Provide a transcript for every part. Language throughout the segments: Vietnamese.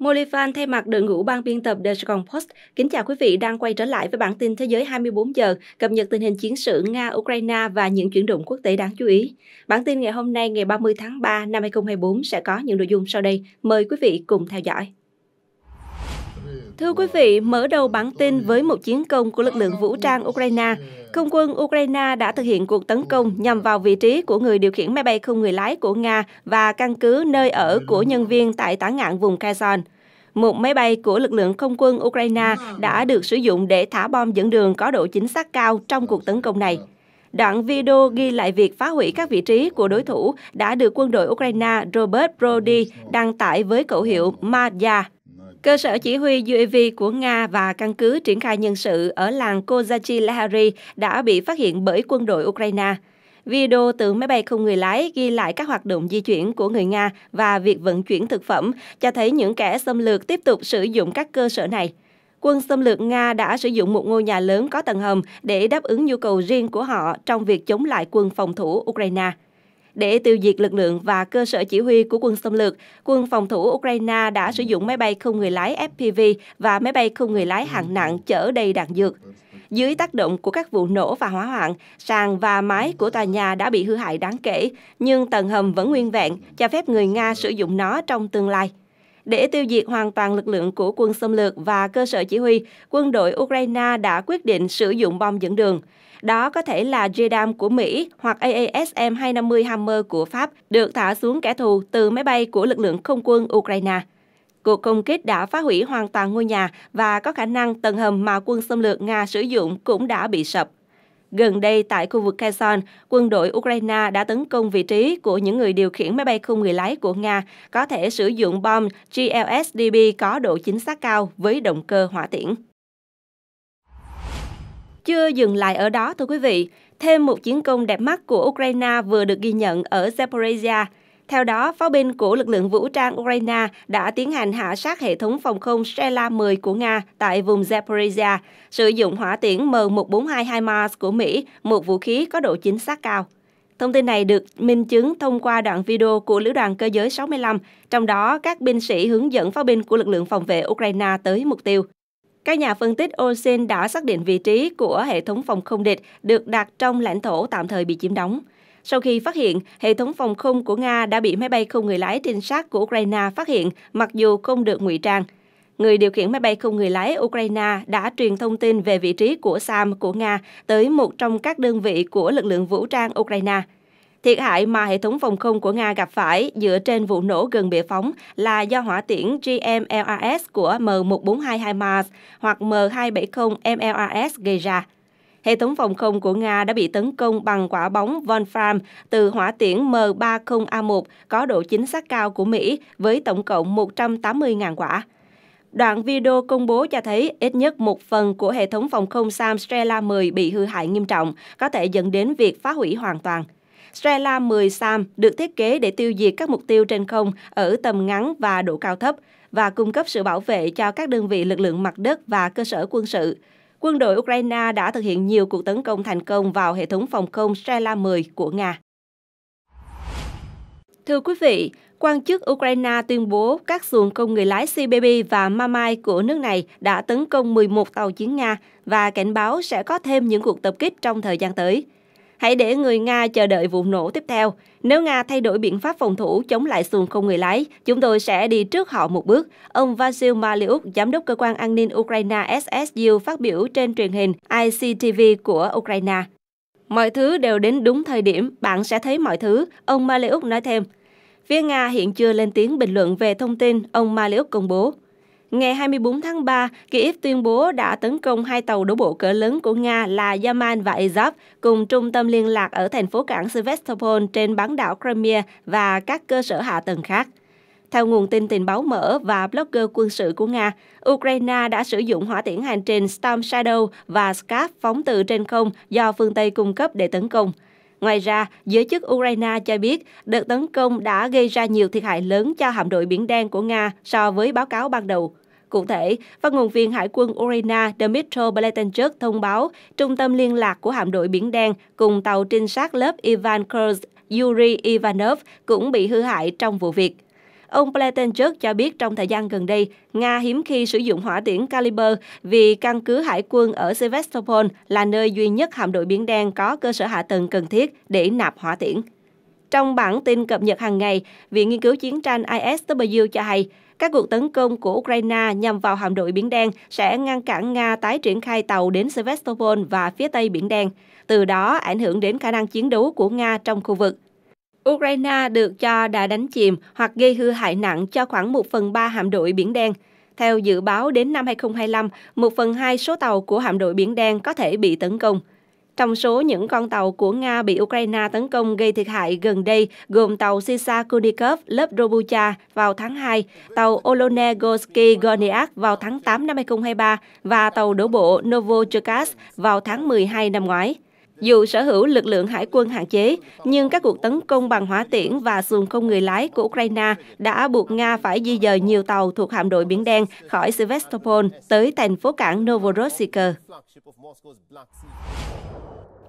Molifan thay mặt đội ngũ ban biên tập The Strong Post. Kính chào quý vị đang quay trở lại với bản tin Thế giới 24 giờ, cập nhật tình hình chiến sự Nga-Ukraine và những chuyển động quốc tế đáng chú ý. Bản tin ngày hôm nay ngày 30 tháng 3 năm 2024 sẽ có những nội dung sau đây. Mời quý vị cùng theo dõi. Thưa quý vị, mở đầu bản tin với một chiến công của lực lượng vũ trang Ukraine. Không quân Ukraine đã thực hiện cuộc tấn công nhằm vào vị trí của người điều khiển máy bay không người lái của Nga và căn cứ nơi ở của nhân viên tại tả ngạn vùng Kherson. Một máy bay của lực lượng không quân Ukraine đã được sử dụng để thả bom dẫn đường có độ chính xác cao trong cuộc tấn công này. Đoạn video ghi lại việc phá hủy các vị trí của đối thủ đã được quân đội Ukraine Robert Brody đăng tải với khẩu hiệu Madya. Cơ sở chỉ huy UAV của Nga và căn cứ triển khai nhân sự ở làng Kozachi Lahari đã bị phát hiện bởi quân đội Ukraine. Video từ máy bay không người lái ghi lại các hoạt động di chuyển của người Nga và việc vận chuyển thực phẩm, cho thấy những kẻ xâm lược tiếp tục sử dụng các cơ sở này. Quân xâm lược Nga đã sử dụng một ngôi nhà lớn có tầng hầm để đáp ứng nhu cầu riêng của họ trong việc chống lại quân phòng thủ Ukraine. Để tiêu diệt lực lượng và cơ sở chỉ huy của quân xâm lược, quân phòng thủ Ukraine đã sử dụng máy bay không người lái FPV và máy bay không người lái hạng nặng chở đầy đạn dược. Dưới tác động của các vụ nổ và hỏa hoạn, sàn và mái của tòa nhà đã bị hư hại đáng kể, nhưng tầng hầm vẫn nguyên vẹn, cho phép người Nga sử dụng nó trong tương lai. Để tiêu diệt hoàn toàn lực lượng của quân xâm lược và cơ sở chỉ huy, quân đội Ukraine đã quyết định sử dụng bom dẫn đường. Đó có thể là JDAM của Mỹ hoặc AASM-250 Hammer của Pháp được thả xuống kẻ thù từ máy bay của lực lượng không quân Ukraine. Cuộc không kích đã phá hủy hoàn toàn ngôi nhà và có khả năng tầng hầm mà quân xâm lược Nga sử dụng cũng đã bị sập. Gần đây tại khu vực Kherson, quân đội Ukraine đã tấn công vị trí của những người điều khiển máy bay không người lái của Nga có thể sử dụng bom GLSDB có độ chính xác cao với động cơ hỏa tiễn. Chưa dừng lại ở đó thưa quý vị, thêm một chiến công đẹp mắt của Ukraine vừa được ghi nhận ở Zaporizhia. Theo đó, pháo binh của lực lượng vũ trang Ukraine đã tiến hành hạ sát hệ thống phòng không Strela-10 của Nga tại vùng Zaporizhia, sử dụng hỏa tiễn M142 HIMARS của Mỹ, một vũ khí có độ chính xác cao. Thông tin này được minh chứng thông qua đoạn video của Lữ đoàn Cơ giới 65, trong đó các binh sĩ hướng dẫn pháo binh của lực lượng phòng vệ Ukraine tới mục tiêu. Các nhà phân tích Ocean đã xác định vị trí của hệ thống phòng không địch được đặt trong lãnh thổ tạm thời bị chiếm đóng. Sau khi phát hiện, hệ thống phòng không của Nga đã bị máy bay không người lái trinh sát của Ukraine phát hiện, mặc dù không được ngụy trang. Người điều khiển máy bay không người lái Ukraine đã truyền thông tin về vị trí của SAM của Nga tới một trong các đơn vị của lực lượng vũ trang Ukraine – Thiệt hại mà hệ thống phòng không của Nga gặp phải dựa trên vụ nổ gần bệ phóng là do hỏa tiễn GMLRS của M1422 Mars hoặc M270 MLRS gây ra. Hệ thống phòng không của Nga đã bị tấn công bằng quả bóng Von từ hỏa tiễn M30A1 có độ chính xác cao của Mỹ với tổng cộng 180.000 quả. Đoạn video công bố cho thấy ít nhất một phần của hệ thống phòng không Sam Strela 10 bị hư hại nghiêm trọng, có thể dẫn đến việc phá hủy hoàn toàn. Strela 10 SAM được thiết kế để tiêu diệt các mục tiêu trên không ở tầm ngắn và độ cao thấp và cung cấp sự bảo vệ cho các đơn vị lực lượng mặt đất và cơ sở quân sự. Quân đội Ukraine đã thực hiện nhiều cuộc tấn công thành công vào hệ thống phòng không Strela 10 của Nga. Thưa quý vị, quan chức Ukraine tuyên bố các xuồng công người lái CBB và Mamai của nước này đã tấn công 11 tàu chiến Nga và cảnh báo sẽ có thêm những cuộc tập kích trong thời gian tới. Hãy để người Nga chờ đợi vụ nổ tiếp theo. Nếu Nga thay đổi biện pháp phòng thủ chống lại xuồng không người lái, chúng tôi sẽ đi trước họ một bước. Ông Vasil Maliuk, giám đốc cơ quan an ninh Ukraine SSU phát biểu trên truyền hình ICTV của Ukraine. Mọi thứ đều đến đúng thời điểm, bạn sẽ thấy mọi thứ, ông Maliuk nói thêm. Phía Nga hiện chưa lên tiếng bình luận về thông tin ông Maliuk công bố. Ngày 24 tháng 3, Kiev tuyên bố đã tấn công hai tàu đổ bộ cỡ lớn của Nga là Yaman và Azov cùng trung tâm liên lạc ở thành phố cảng Sevastopol trên bán đảo Crimea và các cơ sở hạ tầng khác. Theo nguồn tin tình báo mở và blogger quân sự của Nga, Ukraine đã sử dụng hỏa tiễn hành trình Storm Shadow và Scap phóng từ trên không do phương Tây cung cấp để tấn công – Ngoài ra, giới chức Ukraine cho biết đợt tấn công đã gây ra nhiều thiệt hại lớn cho hạm đội Biển Đen của Nga so với báo cáo ban đầu. Cụ thể, phát ngôn viên Hải quân Ukraine Dmitry Beletenchuk thông báo trung tâm liên lạc của hạm đội Biển Đen cùng tàu trinh sát lớp Ivan Kurz Yuri Ivanov cũng bị hư hại trong vụ việc. Ông Pletenchuk cho biết trong thời gian gần đây, Nga hiếm khi sử dụng hỏa tiễn Caliber vì căn cứ hải quân ở Sevastopol là nơi duy nhất hạm đội Biển Đen có cơ sở hạ tầng cần thiết để nạp hỏa tiễn. Trong bản tin cập nhật hàng ngày, Viện Nghiên cứu Chiến tranh ISW cho hay, các cuộc tấn công của Ukraine nhằm vào hạm đội Biển Đen sẽ ngăn cản Nga tái triển khai tàu đến Sevastopol và phía Tây Biển Đen, từ đó ảnh hưởng đến khả năng chiến đấu của Nga trong khu vực. Ukraine được cho đã đánh chìm hoặc gây hư hại nặng cho khoảng 1 phần 3 hạm đội Biển Đen. Theo dự báo, đến năm 2025, 1 phần 2 số tàu của hạm đội Biển Đen có thể bị tấn công. Trong số những con tàu của Nga bị Ukraine tấn công gây thiệt hại gần đây gồm tàu Sisa Kunikov lớp Robucha vào tháng 2, tàu Olonegorsky Goniak vào tháng 8 năm 2023 và tàu đổ bộ Novocherkassk vào tháng 12 năm ngoái. Dù sở hữu lực lượng hải quân hạn chế, nhưng các cuộc tấn công bằng hỏa tiễn và xuồng không người lái của Ukraine đã buộc Nga phải di dời nhiều tàu thuộc hạm đội Biển Đen khỏi Sevastopol tới thành phố cảng Novorossiysk.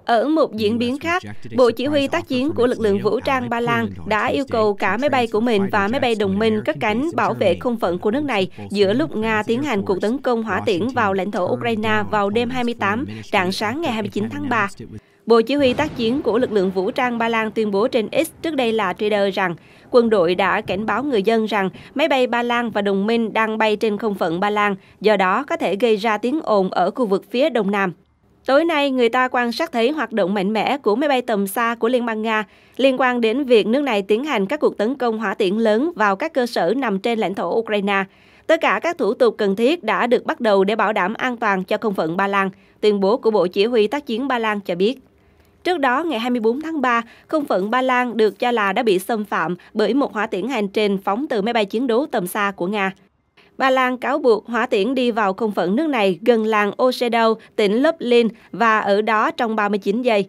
Ở một diễn biến khác, Bộ Chỉ huy tác chiến của lực lượng vũ trang Ba Lan đã yêu cầu cả máy bay của mình và máy bay đồng minh cất cánh bảo vệ không phận của nước này giữa lúc Nga tiến hành cuộc tấn công hỏa tiễn vào lãnh thổ Ukraine vào đêm 28, rạng sáng ngày 29 tháng 3. Bộ Chỉ huy tác chiến của lực lượng vũ trang Ba Lan tuyên bố trên X trước đây là Twitter rằng quân đội đã cảnh báo người dân rằng máy bay Ba Lan và đồng minh đang bay trên không phận Ba Lan, do đó có thể gây ra tiếng ồn ở khu vực phía đông nam. Tối nay, người ta quan sát thấy hoạt động mạnh mẽ của máy bay tầm xa của Liên bang Nga liên quan đến việc nước này tiến hành các cuộc tấn công hỏa tiễn lớn vào các cơ sở nằm trên lãnh thổ Ukraine. Tất cả các thủ tục cần thiết đã được bắt đầu để bảo đảm an toàn cho không phận Ba Lan, tuyên bố của Bộ Chỉ huy tác chiến Ba Lan cho biết. Trước đó, ngày 24 tháng 3, không phận Ba Lan được cho là đã bị xâm phạm bởi một hỏa tiễn hành trình phóng từ máy bay chiến đấu tầm xa của Nga. Ba Lan cáo buộc hỏa tiễn đi vào không phận nước này gần làng Osedo, tỉnh Lublin và ở đó trong 39 giây.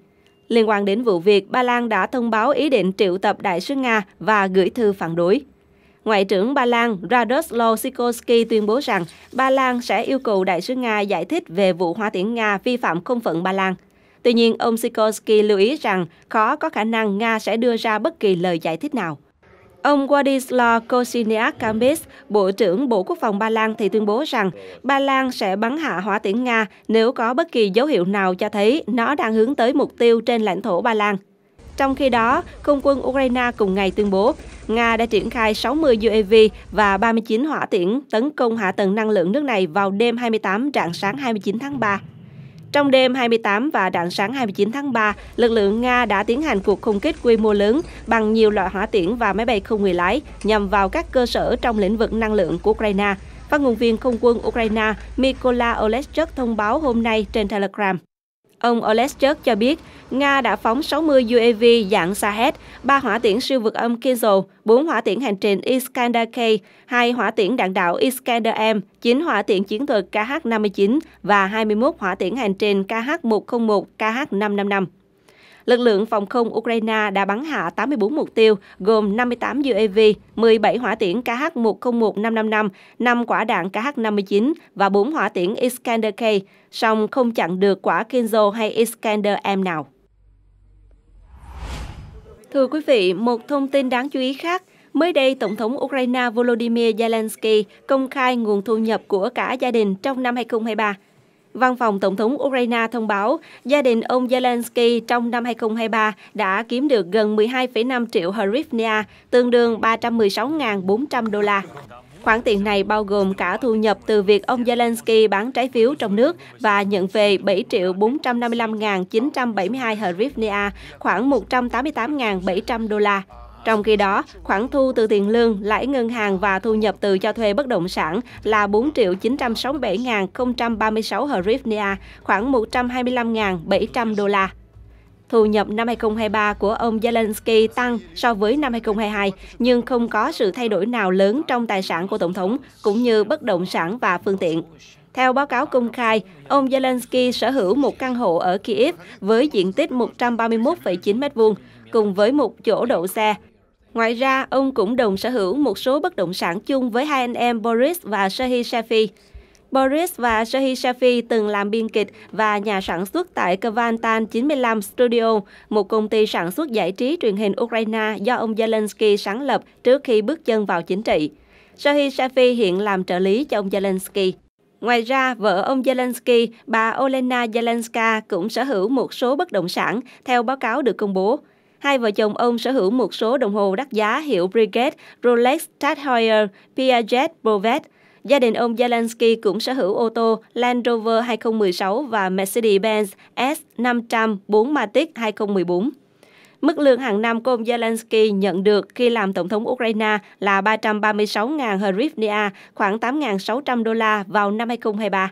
Liên quan đến vụ việc, Ba Lan đã thông báo ý định triệu tập đại sứ Nga và gửi thư phản đối. Ngoại trưởng Ba Lan Radoslaw Sikorski tuyên bố rằng Ba Lan sẽ yêu cầu đại sứ Nga giải thích về vụ hỏa tiễn Nga vi phạm không phận Ba Lan. Tuy nhiên, ông Sikorski lưu ý rằng khó có khả năng Nga sẽ đưa ra bất kỳ lời giải thích nào. Ông Władysław Kosiniak Kambis, Bộ trưởng Bộ Quốc phòng Ba Lan thì tuyên bố rằng Ba Lan sẽ bắn hạ hỏa tiễn Nga nếu có bất kỳ dấu hiệu nào cho thấy nó đang hướng tới mục tiêu trên lãnh thổ Ba Lan. Trong khi đó, không quân Ukraine cùng ngày tuyên bố Nga đã triển khai 60 UAV và 39 hỏa tiễn tấn công hạ tầng năng lượng nước này vào đêm 28 rạng sáng 29 tháng 3. Trong đêm 28 và rạng sáng 29 tháng 3, lực lượng Nga đã tiến hành cuộc không kích quy mô lớn bằng nhiều loại hỏa tiễn và máy bay không người lái nhằm vào các cơ sở trong lĩnh vực năng lượng của Ukraine. Phát ngôn viên không quân Ukraine Mykola Oleschuk thông báo hôm nay trên Telegram. Ông Oleschuk cho biết, Nga đã phóng 60 UAV dạng Sahed, 3 hỏa tiễn siêu vượt âm Kizil, 4 hỏa tiễn hành trình Iskander-K, 2 hỏa tiễn đạn đạo Iskander-M, 9 hỏa tiễn chiến thuật KH-59 và 21 hỏa tiễn hành trình KH-101, KH-555 lực lượng phòng không Ukraine đã bắn hạ 84 mục tiêu, gồm 58 UAV, 17 hỏa tiễn KH-101-555, 5 quả đạn KH-59 và 4 hỏa tiễn Iskander-K, song không chặn được quả Kinzo hay Iskander-M nào. Thưa quý vị, một thông tin đáng chú ý khác, Mới đây, Tổng thống Ukraine Volodymyr Zelensky công khai nguồn thu nhập của cả gia đình trong năm 2023. Văn phòng Tổng thống Ukraine thông báo gia đình ông Zelensky trong năm 2023 đã kiếm được gần 12,5 triệu hryvnia, tương đương 316.400 đô la. Khoản tiền này bao gồm cả thu nhập từ việc ông Zelensky bán trái phiếu trong nước và nhận về 7 455.972 hryvnia, khoảng 188.700 đô la. Trong khi đó, khoản thu từ tiền lương, lãi ngân hàng và thu nhập từ cho thuê bất động sản là 4 967.036 hryvnia, khoảng 125.700 đô la. Thu nhập năm 2023 của ông Zelensky tăng so với năm 2022, nhưng không có sự thay đổi nào lớn trong tài sản của Tổng thống, cũng như bất động sản và phương tiện. Theo báo cáo công khai, ông Zelensky sở hữu một căn hộ ở Kiev với diện tích 131,9 m2 cùng với một chỗ đậu xe, Ngoài ra, ông cũng đồng sở hữu một số bất động sản chung với hai anh em Boris và Shahi Shafi. Boris và Shahi Shafi từng làm biên kịch và nhà sản xuất tại Kavantan 95 Studio, một công ty sản xuất giải trí truyền hình Ukraine do ông Zelensky sáng lập trước khi bước chân vào chính trị. Shahi Shafi hiện làm trợ lý cho ông Zelensky. Ngoài ra, vợ ông Zelensky, bà Olena Zelenska cũng sở hữu một số bất động sản, theo báo cáo được công bố. Hai vợ chồng ông sở hữu một số đồng hồ đắt giá hiệu Breguet, Rolex, Tag Heuer, Piaget, Bovet. Gia đình ông Zelensky cũng sở hữu ô tô Land Rover 2016 và Mercedes-Benz S500 4 Matic 2014. Mức lương hàng năm của ông Zelensky nhận được khi làm tổng thống Ukraine là 336.000 hryvnia, khoảng 8.600 đô la vào năm 2023.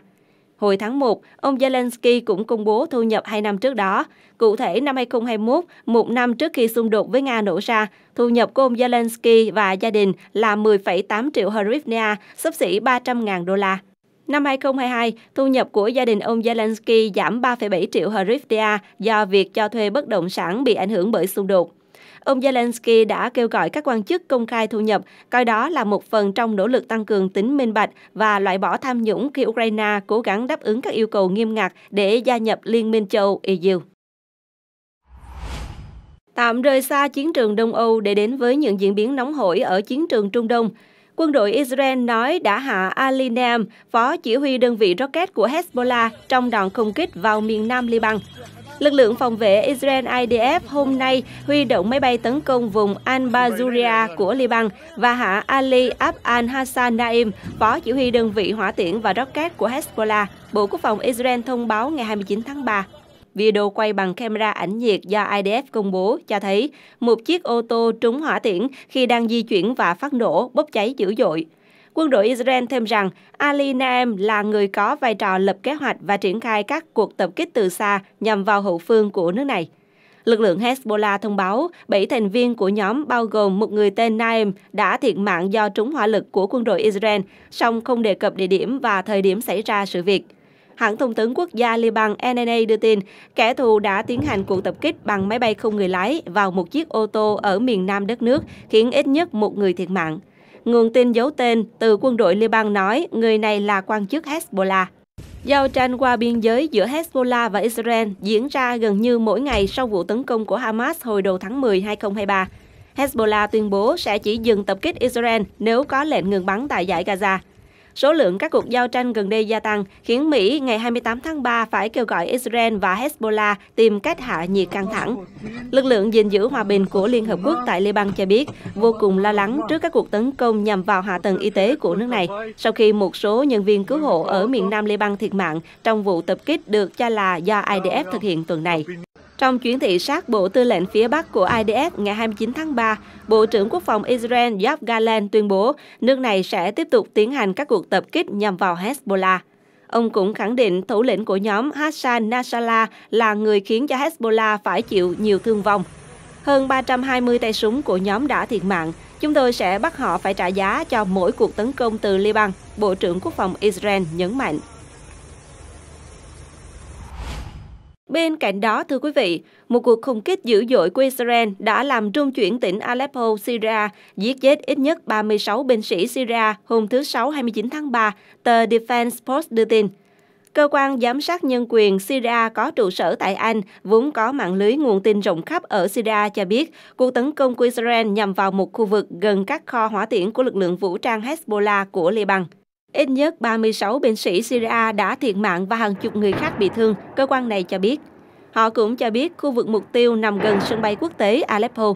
Hồi tháng 1, ông Zelensky cũng công bố thu nhập 2 năm trước đó. Cụ thể, năm 2021, một năm trước khi xung đột với Nga nổ ra, thu nhập của ông Zelensky và gia đình là 10,8 triệu hryvnia, xấp xỉ 300.000 đô la. Năm 2022, thu nhập của gia đình ông Zelensky giảm 3,7 triệu hryvnia do việc cho thuê bất động sản bị ảnh hưởng bởi xung đột. Ông Zelensky đã kêu gọi các quan chức công khai thu nhập, coi đó là một phần trong nỗ lực tăng cường tính minh bạch và loại bỏ tham nhũng khi Ukraine cố gắng đáp ứng các yêu cầu nghiêm ngặt để gia nhập Liên minh châu Âu EU. Tạm rời xa chiến trường Đông Âu để đến với những diễn biến nóng hổi ở chiến trường Trung Đông. Quân đội Israel nói đã hạ Ali phó chỉ huy đơn vị rocket của Hezbollah trong đòn không kích vào miền nam Liban. Lực lượng phòng vệ Israel IDF hôm nay huy động máy bay tấn công vùng al-Bazuria của Liban và hạ Ali Ab hassan Naim, phó chỉ huy đơn vị hỏa tiễn và rocket của Hezbollah, Bộ Quốc phòng Israel thông báo ngày 29 tháng 3. Video quay bằng camera ảnh nhiệt do IDF công bố cho thấy một chiếc ô tô trúng hỏa tiễn khi đang di chuyển và phát nổ, bốc cháy dữ dội. Quân đội Israel thêm rằng Ali Naem là người có vai trò lập kế hoạch và triển khai các cuộc tập kích từ xa nhằm vào hậu phương của nước này. Lực lượng Hezbollah thông báo 7 thành viên của nhóm bao gồm một người tên Naem đã thiệt mạng do trúng hỏa lực của quân đội Israel, song không đề cập địa điểm và thời điểm xảy ra sự việc. Hãng thông tấn quốc gia Liban NNA đưa tin, kẻ thù đã tiến hành cuộc tập kích bằng máy bay không người lái vào một chiếc ô tô ở miền nam đất nước, khiến ít nhất một người thiệt mạng. Nguồn tin giấu tên từ quân đội Liban nói người này là quan chức Hezbollah. Giao tranh qua biên giới giữa Hezbollah và Israel diễn ra gần như mỗi ngày sau vụ tấn công của Hamas hồi đầu tháng 10, 2023. Hezbollah tuyên bố sẽ chỉ dừng tập kích Israel nếu có lệnh ngừng bắn tại giải Gaza. Số lượng các cuộc giao tranh gần đây gia tăng, khiến Mỹ ngày 28 tháng 3 phải kêu gọi Israel và Hezbollah tìm cách hạ nhiệt căng thẳng. Lực lượng gìn giữ hòa bình của Liên Hợp Quốc tại Liban cho biết vô cùng lo lắng trước các cuộc tấn công nhằm vào hạ tầng y tế của nước này, sau khi một số nhân viên cứu hộ ở miền Nam Liban thiệt mạng trong vụ tập kích được cho là do IDF thực hiện tuần này. Trong chuyến thị sát Bộ Tư lệnh phía Bắc của IDF ngày 29 tháng 3, Bộ trưởng Quốc phòng Israel Yoav Gallant tuyên bố nước này sẽ tiếp tục tiến hành các cuộc tập kích nhằm vào Hezbollah. Ông cũng khẳng định thủ lĩnh của nhóm Hassan Nasrallah là người khiến cho Hezbollah phải chịu nhiều thương vong. Hơn 320 tay súng của nhóm đã thiệt mạng. Chúng tôi sẽ bắt họ phải trả giá cho mỗi cuộc tấn công từ Liban, Bộ trưởng Quốc phòng Israel nhấn mạnh. Bên cạnh đó, thưa quý vị, một cuộc không kích dữ dội của Israel đã làm trung chuyển tỉnh Aleppo, Syria, giết chết ít nhất 36 binh sĩ Syria hôm thứ Sáu 29 tháng 3, tờ Defense Post đưa tin. Cơ quan giám sát nhân quyền Syria có trụ sở tại Anh, vốn có mạng lưới nguồn tin rộng khắp ở Syria cho biết, cuộc tấn công của Israel nhằm vào một khu vực gần các kho hỏa tiễn của lực lượng vũ trang Hezbollah của Liban. Ít nhất 36 binh sĩ Syria đã thiệt mạng và hàng chục người khác bị thương, cơ quan này cho biết. Họ cũng cho biết khu vực mục tiêu nằm gần sân bay quốc tế Aleppo.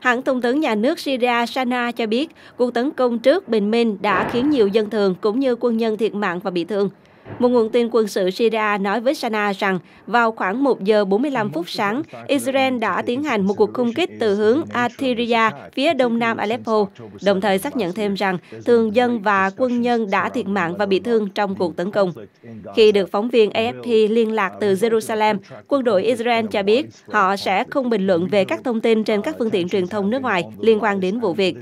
Hãng thông tấn nhà nước Syria Sana cho biết cuộc tấn công trước bình minh đã khiến nhiều dân thường cũng như quân nhân thiệt mạng và bị thương. Một nguồn tin quân sự Syria nói với Sana rằng vào khoảng 1 giờ 45 phút sáng, Israel đã tiến hành một cuộc không kích từ hướng Atiria phía đông nam Aleppo, đồng thời xác nhận thêm rằng thường dân và quân nhân đã thiệt mạng và bị thương trong cuộc tấn công. Khi được phóng viên AFP liên lạc từ Jerusalem, quân đội Israel cho biết họ sẽ không bình luận về các thông tin trên các phương tiện truyền thông nước ngoài liên quan đến vụ việc.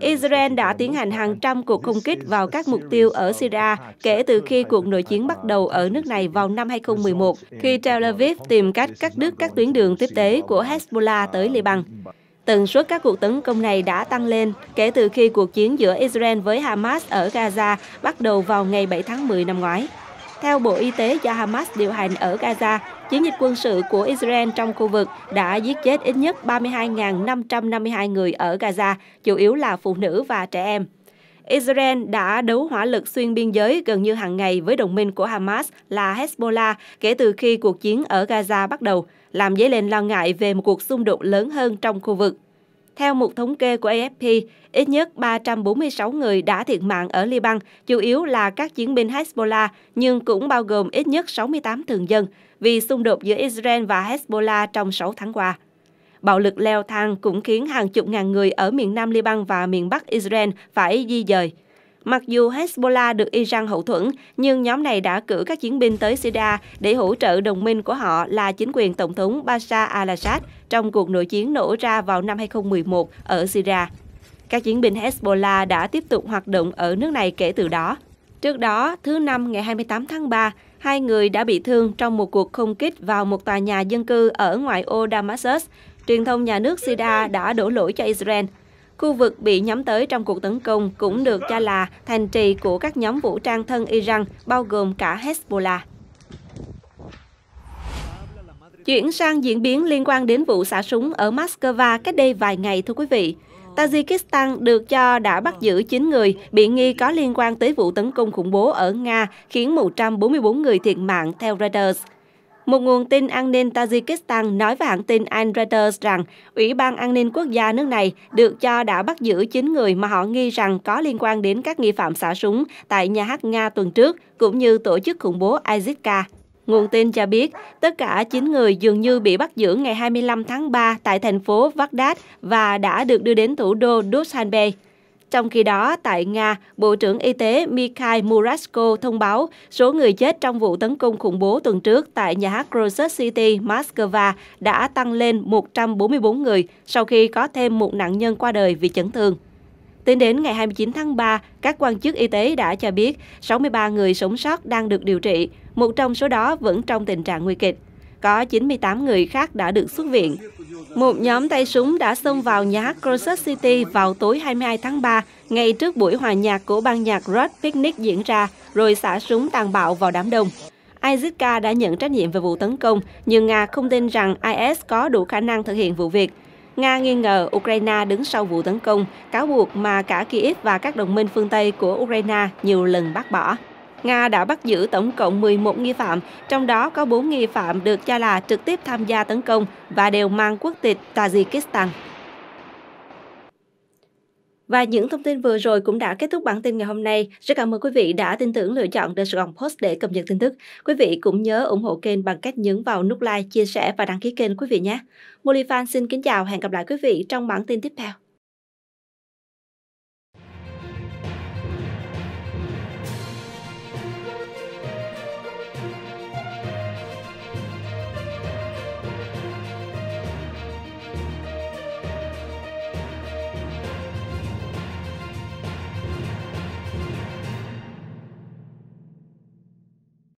Israel đã tiến hành hàng trăm cuộc không kích vào các mục tiêu ở Syria kể từ khi cuộc nội chiến bắt đầu ở nước này vào năm 2011 khi Tel Aviv tìm cách cắt đứt các tuyến đường tiếp tế của Hezbollah tới Liban. Tần suất các cuộc tấn công này đã tăng lên kể từ khi cuộc chiến giữa Israel với Hamas ở Gaza bắt đầu vào ngày 7 tháng 10 năm ngoái. Theo Bộ Y tế do Hamas điều hành ở Gaza, chiến dịch quân sự của Israel trong khu vực đã giết chết ít nhất 32.552 người ở Gaza, chủ yếu là phụ nữ và trẻ em. Israel đã đấu hỏa lực xuyên biên giới gần như hàng ngày với đồng minh của Hamas là Hezbollah kể từ khi cuộc chiến ở Gaza bắt đầu, làm dấy lên lo ngại về một cuộc xung đột lớn hơn trong khu vực. Theo một thống kê của AFP, ít nhất 346 người đã thiệt mạng ở Liban, chủ yếu là các chiến binh Hezbollah, nhưng cũng bao gồm ít nhất 68 thường dân, vì xung đột giữa Israel và Hezbollah trong 6 tháng qua. Bạo lực leo thang cũng khiến hàng chục ngàn người ở miền Nam Liban và miền Bắc Israel phải di dời. Mặc dù Hezbollah được Iran hậu thuẫn, nhưng nhóm này đã cử các chiến binh tới Syria để hỗ trợ đồng minh của họ là chính quyền Tổng thống Bashar al-Assad trong cuộc nội chiến nổ ra vào năm 2011 ở Syria. Các chiến binh Hezbollah đã tiếp tục hoạt động ở nước này kể từ đó. Trước đó, thứ Năm ngày 28 tháng 3, hai người đã bị thương trong một cuộc không kích vào một tòa nhà dân cư ở ngoại ô Damascus, truyền thông nhà nước Syria đã đổ lỗi cho Israel. Khu vực bị nhắm tới trong cuộc tấn công cũng được cho là thành trì của các nhóm vũ trang thân Iran, bao gồm cả Hezbollah. Chuyển sang diễn biến liên quan đến vụ xả súng ở Moscow cách đây vài ngày thưa quý vị. Tajikistan được cho đã bắt giữ 9 người bị nghi có liên quan tới vụ tấn công khủng bố ở Nga, khiến 144 người thiệt mạng theo Reuters. Một nguồn tin an ninh Tajikistan nói với hãng tin Al Reuters rằng Ủy ban An ninh Quốc gia nước này được cho đã bắt giữ 9 người mà họ nghi rằng có liên quan đến các nghi phạm xả súng tại nhà hát Nga tuần trước, cũng như tổ chức khủng bố isis Nguồn tin cho biết, tất cả 9 người dường như bị bắt giữ ngày 25 tháng 3 tại thành phố Baghdad và đã được đưa đến thủ đô Dushanbe. Trong khi đó, tại Nga, Bộ trưởng Y tế Mikhail Murasko thông báo số người chết trong vụ tấn công khủng bố tuần trước tại nhà hát Krosot City, Moscow đã tăng lên 144 người sau khi có thêm một nạn nhân qua đời vì chấn thương. Tính đến ngày 29 tháng 3, các quan chức y tế đã cho biết 63 người sống sót đang được điều trị, một trong số đó vẫn trong tình trạng nguy kịch có 98 người khác đã được xuất viện. Một nhóm tay súng đã xông vào nhà hát Crocus City vào tối 22 tháng 3, ngay trước buổi hòa nhạc của ban nhạc Rock Picnic diễn ra, rồi xả súng tàn bạo vào đám đông. Izika đã nhận trách nhiệm về vụ tấn công, nhưng Nga không tin rằng IS có đủ khả năng thực hiện vụ việc. Nga nghi ngờ Ukraine đứng sau vụ tấn công, cáo buộc mà cả Kyiv và các đồng minh phương Tây của Ukraine nhiều lần bác bỏ. Nga đã bắt giữ tổng cộng 11 nghi phạm, trong đó có 4 nghi phạm được cho là trực tiếp tham gia tấn công và đều mang quốc tịch Tajikistan. Và những thông tin vừa rồi cũng đã kết thúc bản tin ngày hôm nay. Rất cảm ơn quý vị đã tin tưởng lựa chọn The Sài Post để cập nhật tin tức. Quý vị cũng nhớ ủng hộ kênh bằng cách nhấn vào nút like, chia sẻ và đăng ký kênh quý vị nhé. Molifan xin kính chào, hẹn gặp lại quý vị trong bản tin tiếp theo.